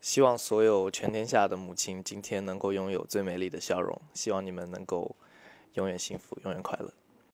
希望所有全天下的母亲今天能够拥有最美丽的笑容，希望你们能够永远幸福，永远快乐。